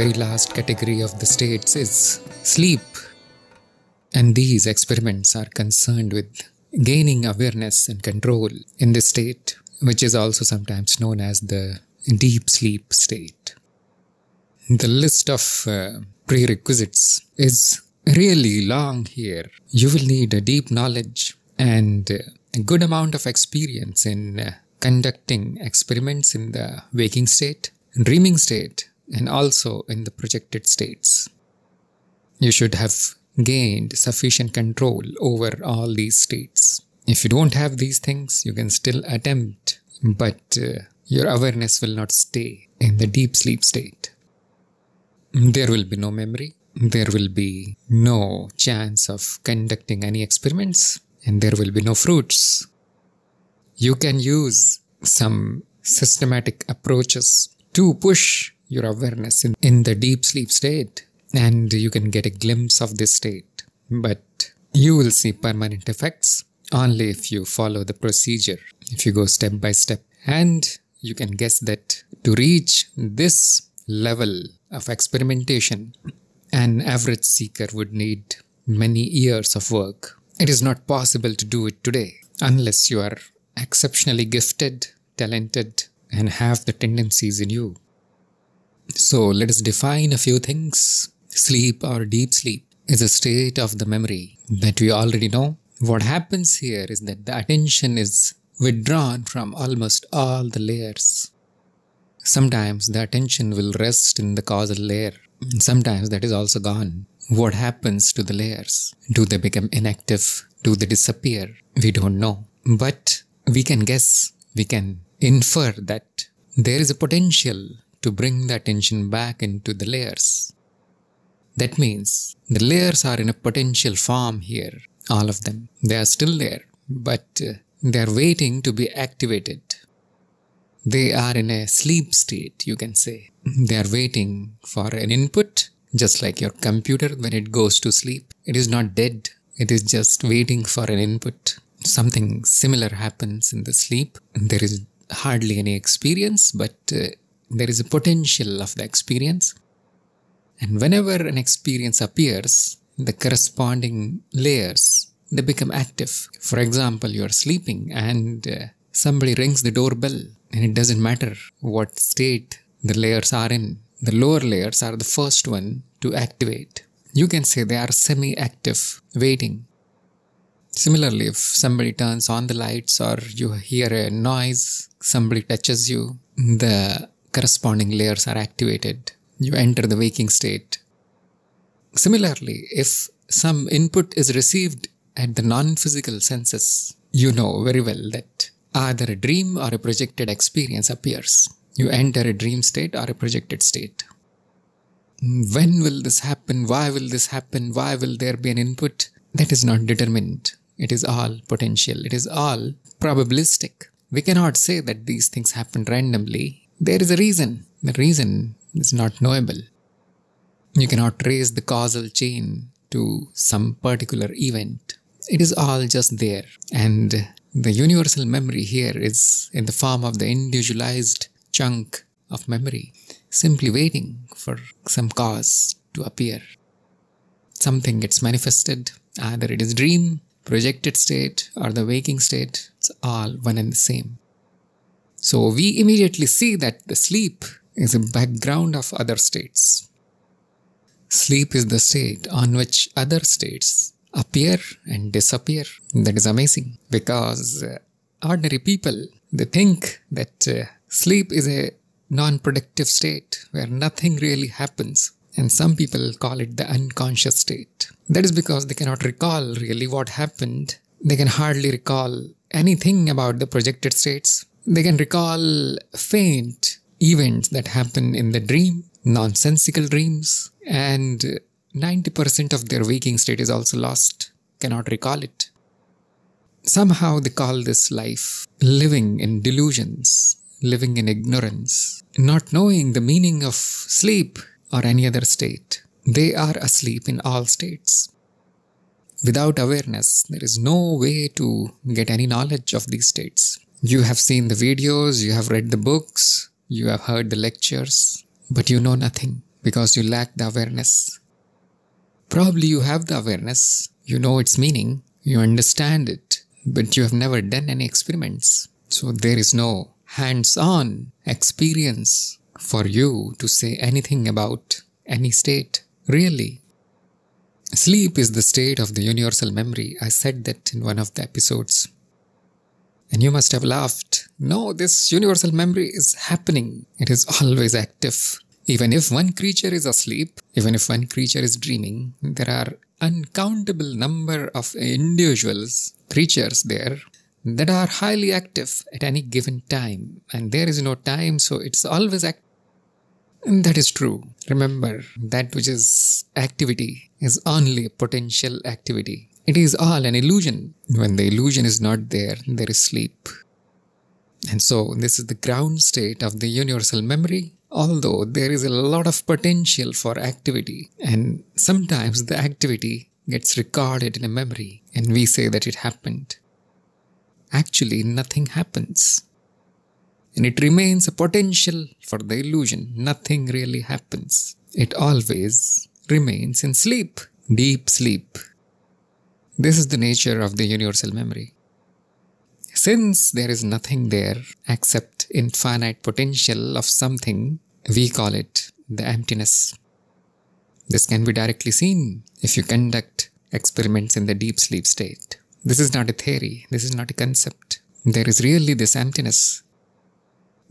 very last category of the states is sleep. And these experiments are concerned with gaining awareness and control in the state, which is also sometimes known as the deep sleep state. The list of uh, prerequisites is really long here. You will need a deep knowledge and a good amount of experience in uh, conducting experiments in the waking state, dreaming state, and also in the projected states. You should have gained sufficient control over all these states. If you don't have these things, you can still attempt, but uh, your awareness will not stay in the deep sleep state. There will be no memory, there will be no chance of conducting any experiments, and there will be no fruits. You can use some systematic approaches to push your awareness in, in the deep sleep state and you can get a glimpse of this state. But you will see permanent effects only if you follow the procedure, if you go step by step. And you can guess that to reach this level of experimentation, an average seeker would need many years of work. It is not possible to do it today unless you are exceptionally gifted, talented, and have the tendencies in you. So let us define a few things. Sleep or deep sleep is a state of the memory that we already know. What happens here is that the attention is withdrawn from almost all the layers. Sometimes the attention will rest in the causal layer. Sometimes that is also gone. What happens to the layers? Do they become inactive? Do they disappear? We don't know. But we can guess, we can infer that there is a potential to bring the attention back into the layers. That means the layers are in a potential form here, all of them. They are still there, but uh, they are waiting to be activated. They are in a sleep state, you can say. They are waiting for an input, just like your computer when it goes to sleep. It is not dead, it is just waiting for an input. Something similar happens in the sleep. There is hardly any experience, but uh, there is a potential of the experience. And whenever an experience appears, the corresponding layers they become active. For example, you are sleeping and uh, somebody rings the doorbell, and it doesn't matter what state the layers are in. The lower layers are the first one to activate. You can say they are semi active, waiting. Similarly, if somebody turns on the lights or you hear a noise, somebody touches you, the corresponding layers are activated. You enter the waking state. Similarly, if some input is received at the non physical senses, you know very well that either a dream or a projected experience appears. You enter a dream state or a projected state. When will this happen? Why will this happen? Why will there be an input? That is not determined. It is all potential. It is all probabilistic. We cannot say that these things happen randomly there is a reason. The reason is not knowable. You cannot trace the causal chain to some particular event. It is all just there. And the universal memory here is in the form of the individualized chunk of memory, simply waiting for some cause to appear. Something gets manifested, either it is dream, projected state, or the waking state, it's all one and the same. So we immediately see that the sleep is a background of other states. Sleep is the state on which other states appear and disappear. That is amazing because uh, ordinary people they think that uh, sleep is a non-productive state where nothing really happens and some people call it the unconscious state. That is because they cannot recall really what happened. They can hardly recall anything about the projected states they can recall faint events that happen in the dream, nonsensical dreams, and 90% of their waking state is also lost, cannot recall it. Somehow they call this life living in delusions, living in ignorance, not knowing the meaning of sleep or any other state. They are asleep in all states. Without awareness, there is no way to get any knowledge of these states. You have seen the videos, you have read the books, you have heard the lectures, but you know nothing because you lack the awareness. Probably you have the awareness, you know its meaning, you understand it, but you have never done any experiments. So there is no hands on experience for you to say anything about any state, really. Sleep is the state of the universal memory. I said that in one of the episodes. And you must have laughed. No, this universal memory is happening. It is always active. Even if one creature is asleep, even if one creature is dreaming, there are uncountable number of individuals, creatures there that are highly active at any given time. And there is no time, so it's always active. And that is true. Remember, that which is activity is only potential activity. It is all an illusion. When the illusion is not there, there is sleep. And so, this is the ground state of the universal memory, although there is a lot of potential for activity, and sometimes the activity gets recorded in a memory, and we say that it happened. Actually, nothing happens. And it remains a potential for the illusion. Nothing really happens. It always remains in sleep, deep sleep. This is the nature of the universal memory. Since there is nothing there except infinite potential of something, we call it the emptiness. This can be directly seen if you conduct experiments in the deep sleep state. This is not a theory, this is not a concept. There is really this emptiness.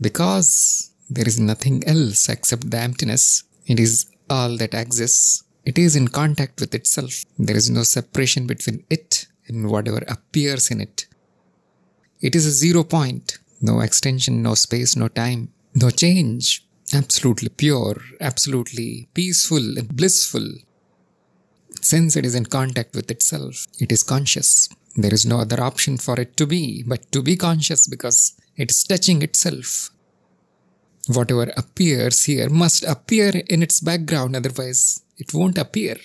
Because there is nothing else except the emptiness, it is all that exists it is in contact with itself. There is no separation between it and whatever appears in it. It is a zero point. No extension, no space, no time, no change. Absolutely pure, absolutely peaceful and blissful. Since it is in contact with itself, it is conscious. There is no other option for it to be but to be conscious because it is touching itself. Whatever appears here must appear in its background, otherwise, it won't appear.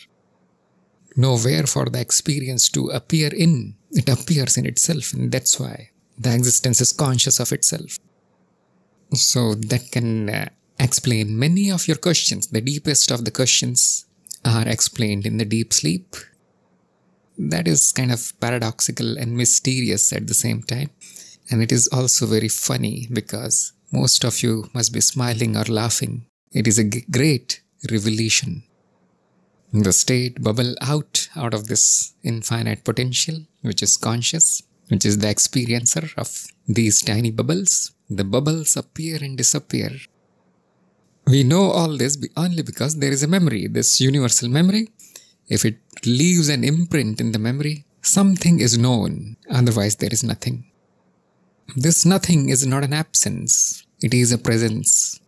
Nowhere for the experience to appear in. It appears in itself, and that's why the existence is conscious of itself. So that can uh, explain many of your questions. The deepest of the questions are explained in the deep sleep. That is kind of paradoxical and mysterious at the same time. And it is also very funny because most of you must be smiling or laughing. It is a great revelation the state bubble out out of this infinite potential which is conscious which is the experiencer of these tiny bubbles the bubbles appear and disappear we know all this only because there is a memory this universal memory if it leaves an imprint in the memory something is known otherwise there is nothing this nothing is not an absence it is a presence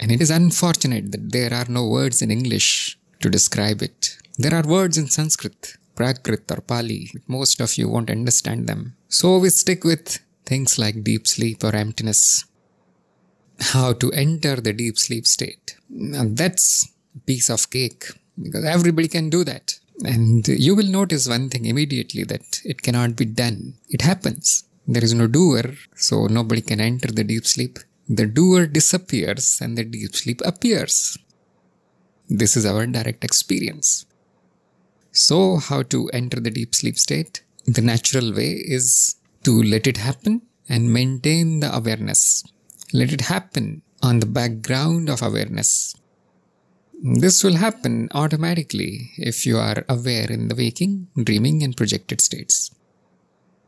and it is unfortunate that there are no words in english to describe it. There are words in Sanskrit, Prakrit or Pali, most of you won't understand them. So we stick with things like deep sleep or emptiness. How to enter the deep sleep state. Now that's a piece of cake because everybody can do that. And you will notice one thing immediately that it cannot be done. It happens. There is no doer, so nobody can enter the deep sleep. The doer disappears and the deep sleep appears. This is our direct experience. So, how to enter the deep sleep state? The natural way is to let it happen and maintain the awareness. Let it happen on the background of awareness. This will happen automatically if you are aware in the waking, dreaming, and projected states.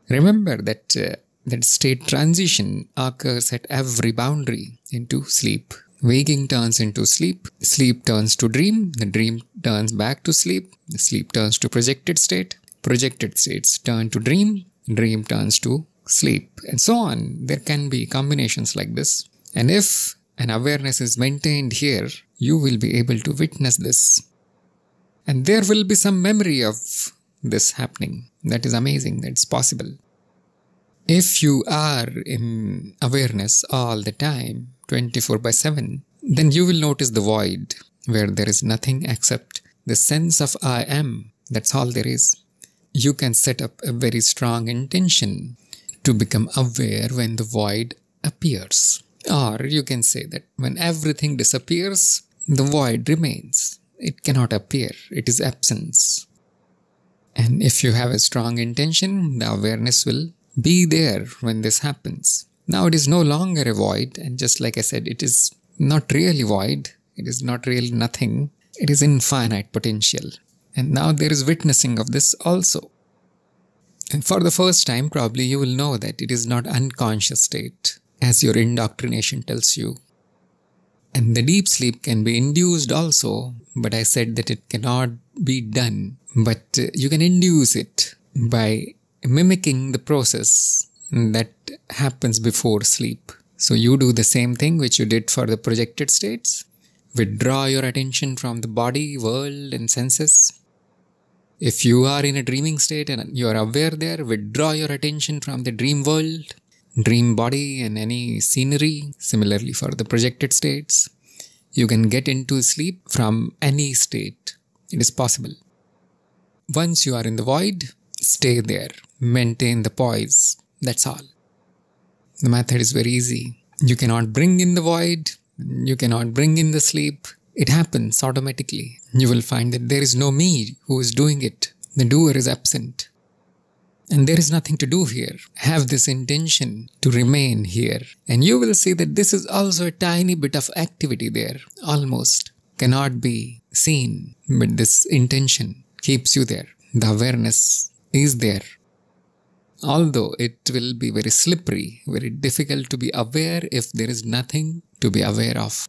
Remember that uh, that state transition occurs at every boundary into sleep Waking turns into sleep, sleep turns to dream, the dream turns back to sleep, sleep turns to projected state, projected states turn to dream, dream turns to sleep, and so on. There can be combinations like this. And if an awareness is maintained here, you will be able to witness this. And there will be some memory of this happening. That is amazing, that's possible. If you are in awareness all the time, 24 by 7, then you will notice the void, where there is nothing except the sense of I am. That's all there is. You can set up a very strong intention to become aware when the void appears. Or you can say that when everything disappears, the void remains. It cannot appear, it is absence. And if you have a strong intention, the awareness will be there when this happens. Now it is no longer a void, and just like I said, it is not really void, it is not really nothing, it is infinite potential. And now there is witnessing of this also. And for the first time, probably you will know that it is not unconscious state, as your indoctrination tells you. And the deep sleep can be induced also, but I said that it cannot be done. But you can induce it by mimicking the process that happens before sleep. So you do the same thing which you did for the projected states. Withdraw your attention from the body, world, and senses. If you are in a dreaming state and you are aware there, withdraw your attention from the dream world, dream body, and any scenery. Similarly, for the projected states, you can get into sleep from any state. It is possible. Once you are in the void, stay there, maintain the poise, that's all. The method is very easy. You cannot bring in the void, you cannot bring in the sleep. It happens automatically. You will find that there is no me who is doing it, the doer is absent. And there is nothing to do here. Have this intention to remain here. And you will see that this is also a tiny bit of activity there, almost cannot be seen, but this intention keeps you there. The awareness is there although it will be very slippery, very difficult to be aware if there is nothing to be aware of.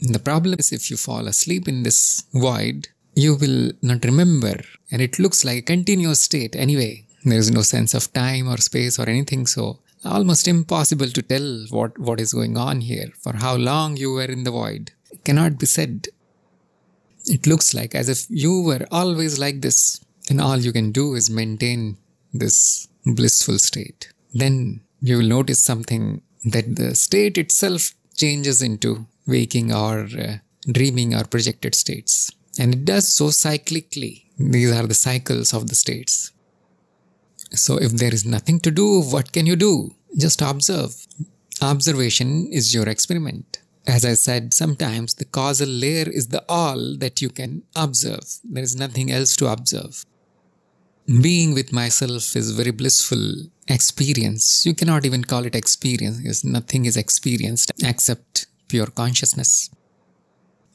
The problem is if you fall asleep in this void, you will not remember and it looks like a continuous state anyway. There is no sense of time or space or anything so almost impossible to tell what, what is going on here for how long you were in the void. It cannot be said. It looks like as if you were always like this and all you can do is maintain this blissful state, then you will notice something that the state itself changes into waking or uh, dreaming or projected states. And it does so cyclically. These are the cycles of the states. So if there is nothing to do, what can you do? Just observe. Observation is your experiment. As I said, sometimes the causal layer is the all that you can observe. There is nothing else to observe being with myself is very blissful experience. You cannot even call it experience because nothing is experienced except pure consciousness.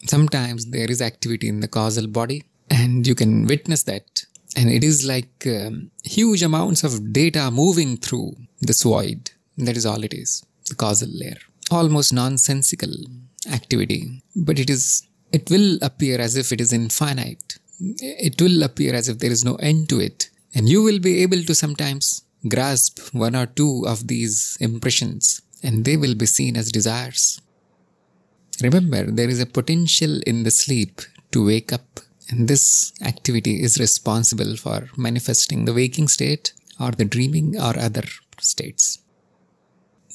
Sometimes there is activity in the causal body and you can witness that. And it is like um, huge amounts of data moving through this void. That is all it is, the causal layer. Almost nonsensical activity, but it is it will appear as if it is infinite it will appear as if there is no end to it. And you will be able to sometimes grasp one or two of these impressions, and they will be seen as desires. Remember, there is a potential in the sleep to wake up, and this activity is responsible for manifesting the waking state or the dreaming or other states.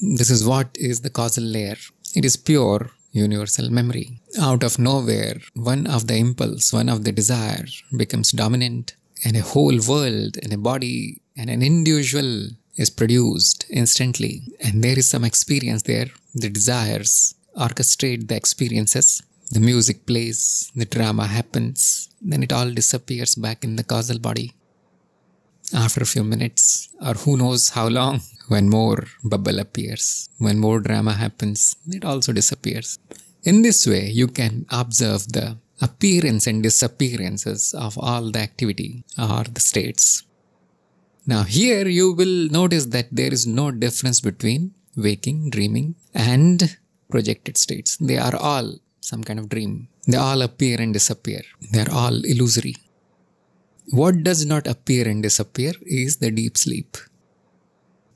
This is what is the causal layer. It is pure universal memory. Out of nowhere, one of the impulse, one of the desire becomes dominant, and a whole world and a body and an individual is produced instantly. And there is some experience there. The desires orchestrate the experiences. The music plays, the drama happens, then it all disappears back in the causal body after a few minutes, or who knows how long, when more bubble appears, when more drama happens, it also disappears. In this way, you can observe the appearance and disappearances of all the activity or the states. Now, here you will notice that there is no difference between waking, dreaming, and projected states. They are all some kind of dream. They all appear and disappear. They are all illusory. What does not appear and disappear is the deep sleep.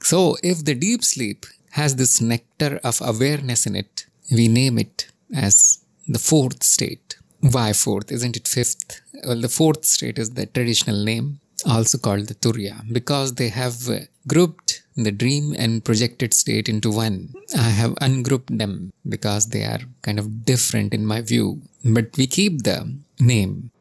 So, if the deep sleep has this nectar of awareness in it, we name it as the fourth state. Why fourth? Isn't it fifth? Well, the fourth state is the traditional name, also called the Turiya, because they have grouped the dream and projected state into one. I have ungrouped them because they are kind of different in my view, but we keep the name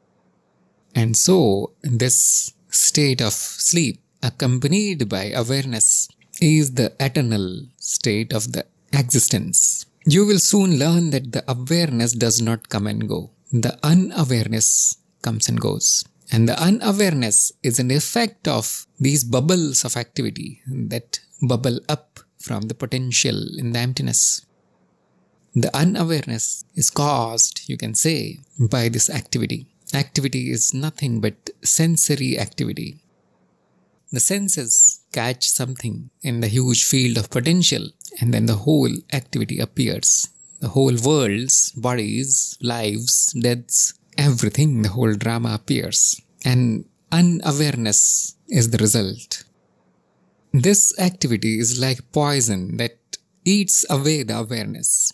and so, this state of sleep, accompanied by awareness, is the eternal state of the existence. You will soon learn that the awareness does not come and go. The unawareness comes and goes. And the unawareness is an effect of these bubbles of activity that bubble up from the potential in the emptiness. The unawareness is caused, you can say, by this activity activity is nothing but sensory activity. The senses catch something in the huge field of potential, and then the whole activity appears. The whole worlds, bodies, lives, deaths, everything, the whole drama appears. And unawareness is the result. This activity is like poison that eats away the awareness.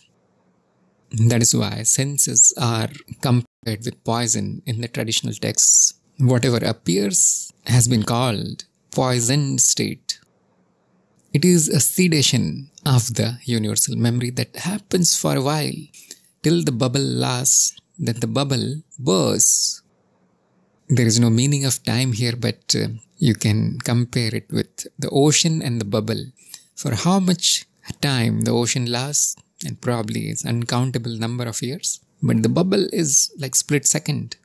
That is why senses are with poison in the traditional texts. Whatever appears has been called poisoned state. It is a sedation of the universal memory that happens for a while till the bubble lasts, then the bubble bursts. There is no meaning of time here, but uh, you can compare it with the ocean and the bubble. For how much time the ocean lasts, and probably it's uncountable number of years, but the bubble is like split second.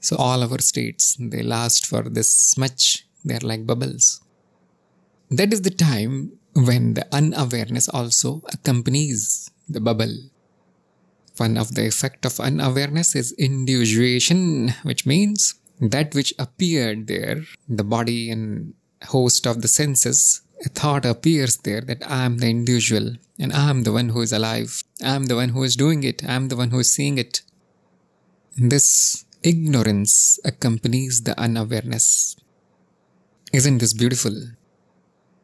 So all our states, they last for this much. They are like bubbles. That is the time when the unawareness also accompanies the bubble. One of the effect of unawareness is individuation, which means that which appeared there, the body and host of the senses, a thought appears there that I am the individual and I am the one who is alive. I am the one who is doing it. I am the one who is seeing it. This ignorance accompanies the unawareness. Isn't this beautiful?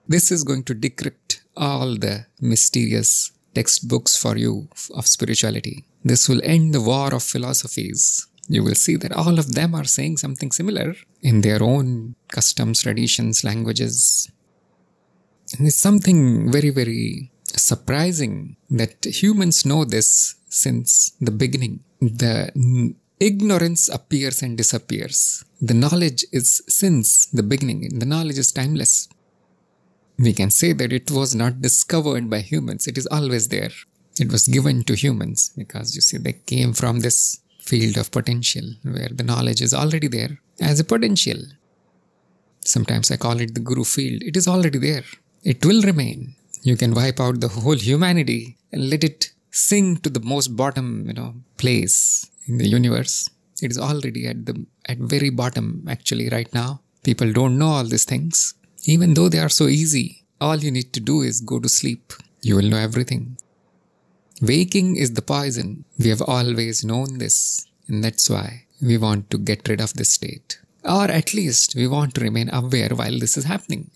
This is going to decrypt all the mysterious textbooks for you of spirituality. This will end the war of philosophies. You will see that all of them are saying something similar in their own customs, traditions, languages, and it's something very, very surprising that humans know this since the beginning. The ignorance appears and disappears. The knowledge is since the beginning. The knowledge is timeless. We can say that it was not discovered by humans. It is always there. It was given to humans because you see, they came from this field of potential where the knowledge is already there as a potential. Sometimes I call it the guru field. It is already there. It will remain. You can wipe out the whole humanity and let it sink to the most bottom, you know, place in the universe. It is already at the at very bottom actually right now. People don't know all these things. Even though they are so easy, all you need to do is go to sleep. You will know everything. Waking is the poison. We have always known this, and that's why we want to get rid of this state. Or at least we want to remain aware while this is happening.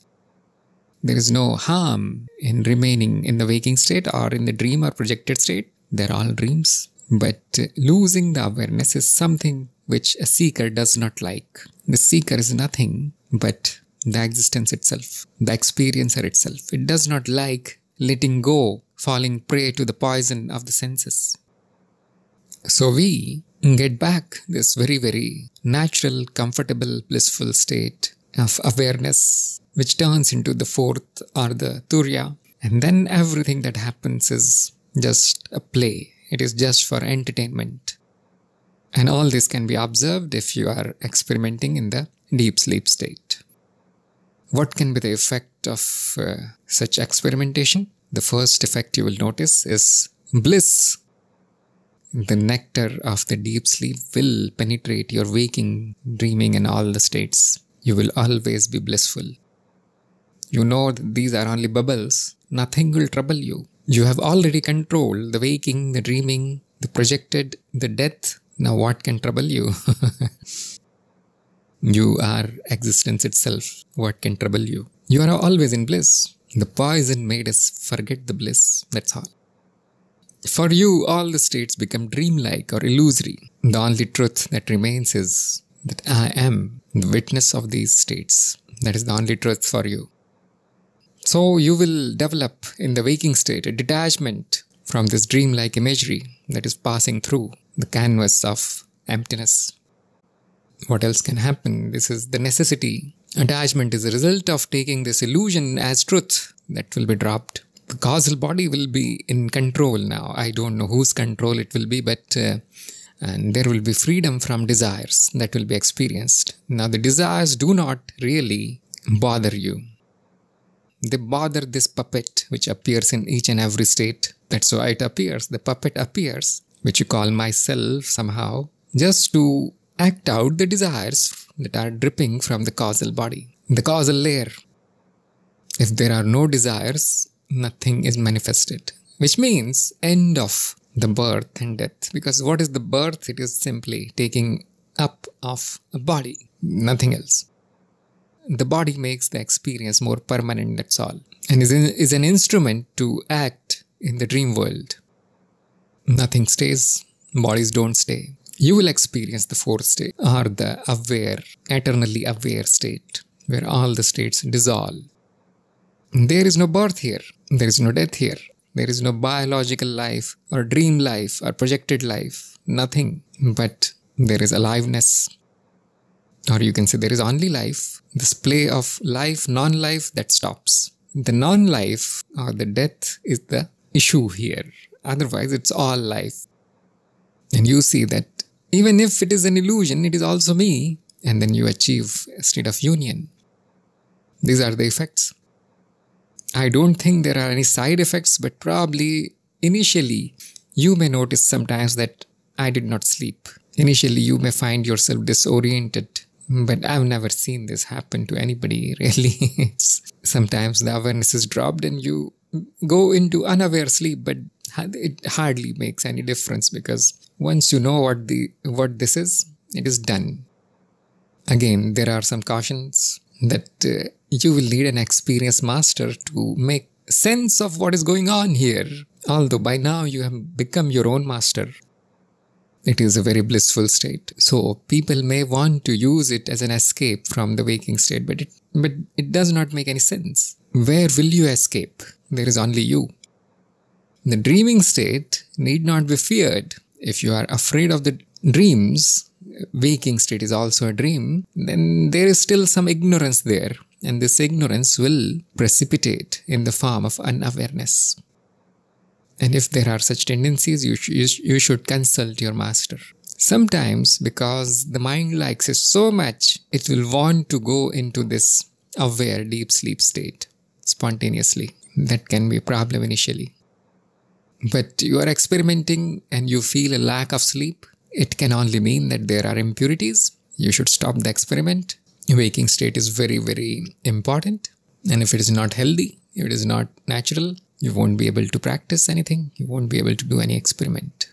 There is no harm in remaining in the waking state or in the dream or projected state. They're all dreams. But losing the awareness is something which a seeker does not like. The seeker is nothing but the existence itself, the experiencer itself. It does not like letting go, falling prey to the poison of the senses. So we get back this very, very natural, comfortable, blissful state of awareness which turns into the fourth or the Turiya. And then everything that happens is just a play, it is just for entertainment. And all this can be observed if you are experimenting in the deep sleep state. What can be the effect of uh, such experimentation? The first effect you will notice is bliss. The nectar of the deep sleep will penetrate your waking, dreaming, and all the states. You will always be blissful. You know that these are only bubbles. Nothing will trouble you. You have already controlled the waking, the dreaming, the projected, the death. Now, what can trouble you? you are existence itself. What can trouble you? You are always in bliss. The poison made us forget the bliss. That's all. For you, all the states become dreamlike or illusory. The only truth that remains is that I am the witness of these states. That is the only truth for you. So you will develop in the waking state a detachment from this dreamlike imagery that is passing through the canvas of emptiness. What else can happen? This is the necessity. Attachment is a result of taking this illusion as truth that will be dropped. The causal body will be in control now. I don't know whose control it will be, but uh, and there will be freedom from desires that will be experienced. Now, the desires do not really bother you they bother this puppet which appears in each and every state. That's why it appears, the puppet appears, which you call myself somehow, just to act out the desires that are dripping from the causal body, the causal layer. If there are no desires, nothing is manifested, which means end of the birth and death. Because what is the birth? It is simply taking up of a body, nothing else the body makes the experience more permanent, that's all, and is, in, is an instrument to act in the dream world. Nothing stays, bodies don't stay. You will experience the fourth state, or the aware, eternally aware state, where all the states dissolve. There is no birth here, there is no death here, there is no biological life, or dream life, or projected life, nothing, but there is aliveness or you can say there is only life, this play of life, non life that stops. The non life or the death is the issue here. Otherwise, it's all life. And you see that even if it is an illusion, it is also me. And then you achieve a state of union. These are the effects. I don't think there are any side effects, but probably initially you may notice sometimes that I did not sleep. Initially, you may find yourself disoriented but I've never seen this happen to anybody, really. Sometimes the awareness is dropped and you go into unaware sleep, but it hardly makes any difference because once you know what the what this is, it is done. Again, there are some cautions that uh, you will need an experienced master to make sense of what is going on here. Although by now you have become your own master, it is a very blissful state. So people may want to use it as an escape from the waking state, but it, but it does not make any sense. Where will you escape? There is only you. The dreaming state need not be feared. If you are afraid of the dreams, waking state is also a dream, then there is still some ignorance there. And this ignorance will precipitate in the form of unawareness. And if there are such tendencies, you, sh you should consult your master. Sometimes, because the mind likes it so much, it will want to go into this aware deep sleep state spontaneously. That can be a problem initially. But you are experimenting and you feel a lack of sleep, it can only mean that there are impurities. You should stop the experiment. Waking state is very, very important. And if it is not healthy, if it is not natural, you won't be able to practice anything, you won't be able to do any experiment.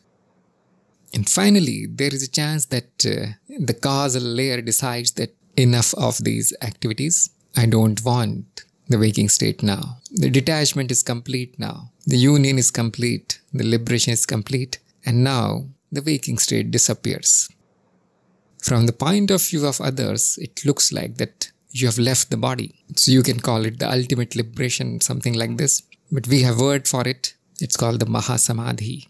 And finally, there is a chance that uh, the causal layer decides that enough of these activities, I don't want the waking state now. The detachment is complete now. The union is complete. The liberation is complete. And now the waking state disappears. From the point of view of others, it looks like that you have left the body. So you can call it the ultimate liberation, something like this. But we have word for it. It's called the Mahasamadhi.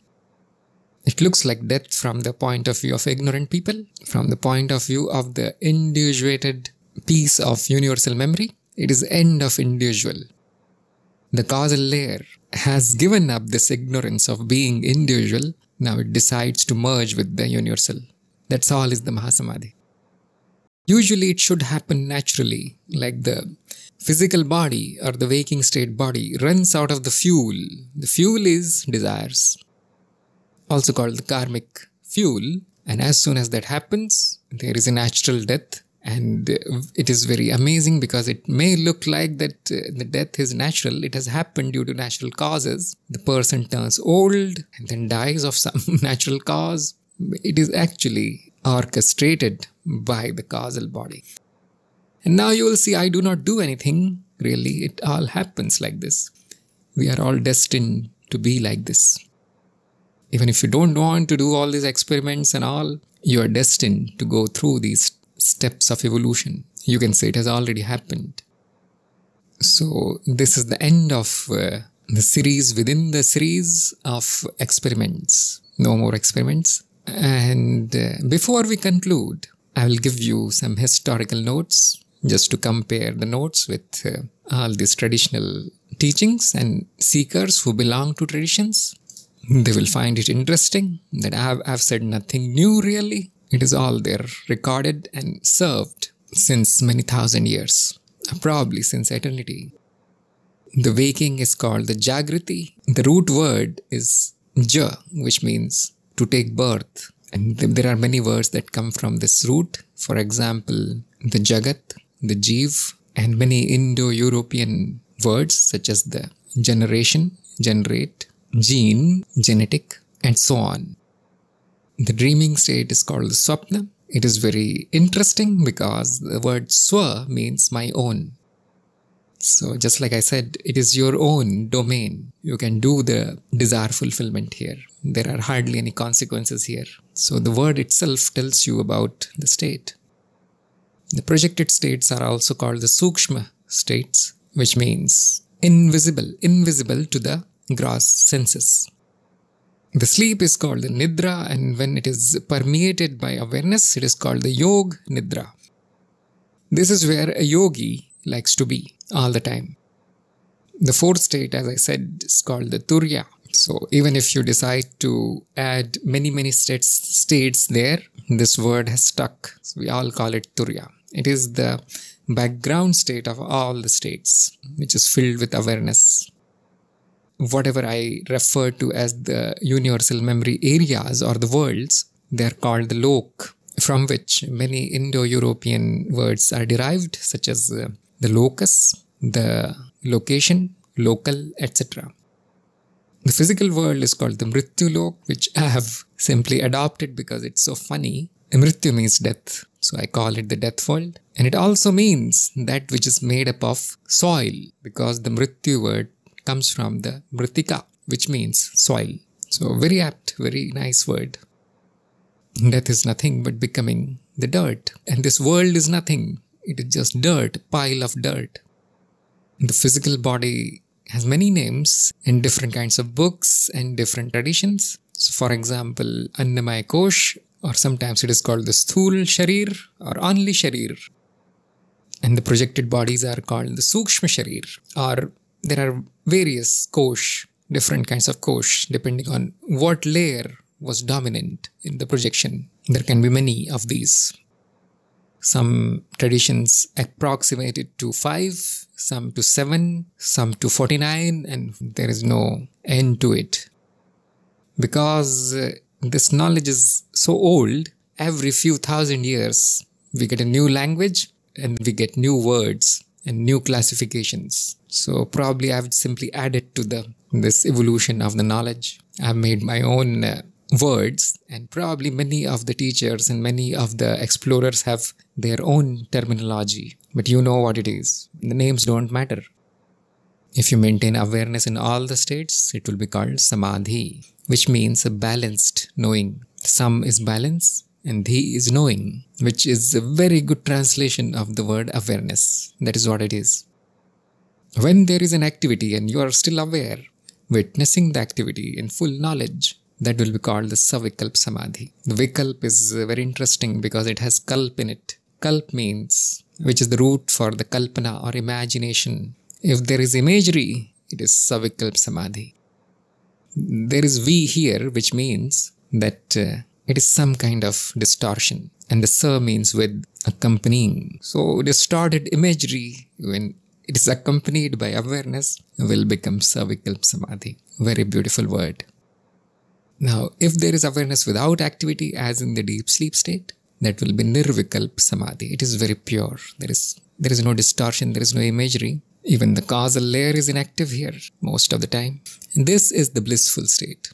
It looks like death from the point of view of ignorant people, from the point of view of the individuated piece of universal memory. It is end of individual. The causal layer has given up this ignorance of being individual. Now it decides to merge with the universal. That's all is the Mahasamadhi. Usually it should happen naturally, like the physical body or the waking state body runs out of the fuel. The fuel is desires, also called the karmic fuel. And as soon as that happens, there is a natural death. And it is very amazing because it may look like that uh, the death is natural. It has happened due to natural causes. The person turns old and then dies of some natural cause. It is actually orchestrated by the causal body. And now you will see I do not do anything. Really, it all happens like this. We are all destined to be like this. Even if you don't want to do all these experiments and all, you are destined to go through these steps of evolution. You can say it has already happened. So, this is the end of uh, the series within the series of experiments. No more experiments. And uh, before we conclude, I will give you some historical notes just to compare the notes with uh, all these traditional teachings and seekers who belong to traditions. They will find it interesting that I've, I've said nothing new really. It is all there recorded and served since many thousand years, uh, probably since eternity. The waking is called the Jagriti. The root word is Ja, which means to take birth. And there are many words that come from this root. For example, the Jagat, the Jeev, and many Indo European words such as the generation, generate, gene, genetic, and so on. The dreaming state is called the Swapna. It is very interesting because the word Swa means my own. So, just like I said, it is your own domain. You can do the desire fulfillment here. There are hardly any consequences here. So, the word itself tells you about the state. The projected states are also called the sukshma states, which means invisible, invisible to the gross senses. The sleep is called the nidra, and when it is permeated by awareness, it is called the yog nidra. This is where a yogi likes to be all the time. The fourth state, as I said, is called the turya. So even if you decide to add many, many states, states there, this word has stuck. So we all call it turya. It is the background state of all the states, which is filled with awareness. Whatever I refer to as the universal memory areas or the worlds, they are called the lok, from which many Indo European words are derived, such as uh, the locus, the location, local, etc. The physical world is called the Mrityulok, which I have simply adopted because it's so funny Amrityu means death, so I call it the death world. And it also means that which is made up of soil, because the Mrityu word comes from the Mritika, which means soil. So, very apt, very nice word. Death is nothing but becoming the dirt. And this world is nothing, it is just dirt, pile of dirt. The physical body has many names in different kinds of books and different traditions. So for example, Annamaya Kosh or sometimes it is called the Sthul Sharir or only Sharir. And the projected bodies are called the Sukshma Sharir or there are various Kosh, different kinds of Kosh depending on what layer was dominant in the projection. There can be many of these. Some traditions approximate it to 5, some to 7, some to 49, and there is no end to it. Because this knowledge is so old, every few thousand years, we get a new language and we get new words and new classifications. So probably I've simply added to the this evolution of the knowledge. I've made my own uh, words and probably many of the teachers and many of the explorers have their own terminology but you know what it is the names don't matter if you maintain awareness in all the states, it will be called samadhi, which means a balanced knowing. Sam is balance and dhi is knowing, which is a very good translation of the word awareness. That is what it is. When there is an activity and you are still aware, witnessing the activity in full knowledge, that will be called the Savikalp Samadhi. The Vikalp is very interesting because it has Kalp in it. Kalp means, which is the root for the Kalpana or imagination. If there is imagery, it is Savikalp Samadhi. There is V here, which means that uh, it is some kind of distortion. And the Sa means with accompanying. So distorted imagery, when it is accompanied by awareness, will become Savikalp Samadhi. Very beautiful word. Now, if there is awareness without activity, as in the deep sleep state, that will be Nirvikalp Samadhi. It is very pure. There is, there is no distortion, there is no imagery. Even the causal layer is inactive here most of the time. this is the blissful state.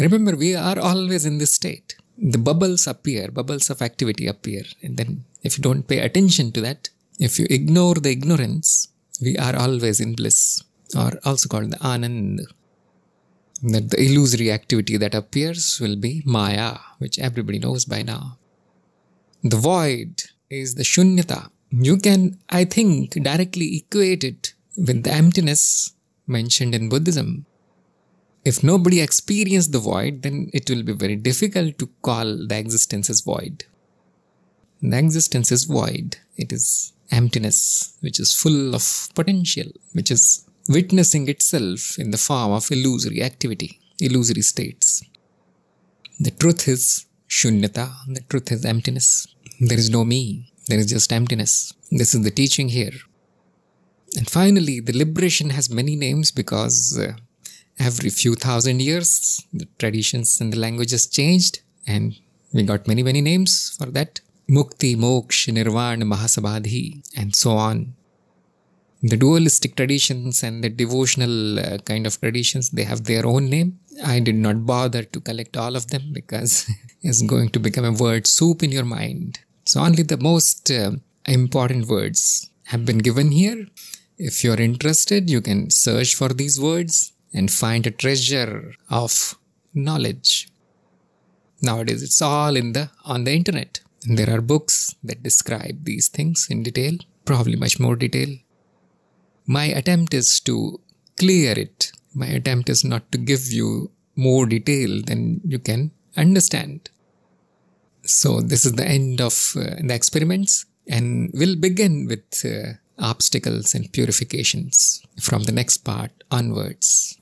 Remember, we are always in this state. The bubbles appear, bubbles of activity appear. And then if you don't pay attention to that, if you ignore the ignorance, we are always in bliss, or also called the anand. That the illusory activity that appears will be maya, which everybody knows by now. The void is the shunyata, you can, I think, directly equate it with the emptiness mentioned in Buddhism. If nobody experienced the void, then it will be very difficult to call the existence as void. The existence is void. It is emptiness, which is full of potential, which is witnessing itself in the form of illusory activity, illusory states. The truth is shunyata, the truth is emptiness. There is no me. There is just emptiness. This is the teaching here. And finally, the liberation has many names because uh, every few thousand years, the traditions and the languages changed, and we got many, many names for that. Mukti, Moksha, Nirvana, Mahasabadhi, and so on. The dualistic traditions and the devotional uh, kind of traditions, they have their own name. I did not bother to collect all of them because it's going to become a word soup in your mind. So only the most uh, important words have been given here. If you're interested, you can search for these words and find a treasure of knowledge. Nowadays, it's all in the on the internet. And there are books that describe these things in detail, probably much more detail. My attempt is to clear it. My attempt is not to give you more detail than you can understand. So this is the end of uh, the experiments and we'll begin with uh, obstacles and purifications from the next part onwards.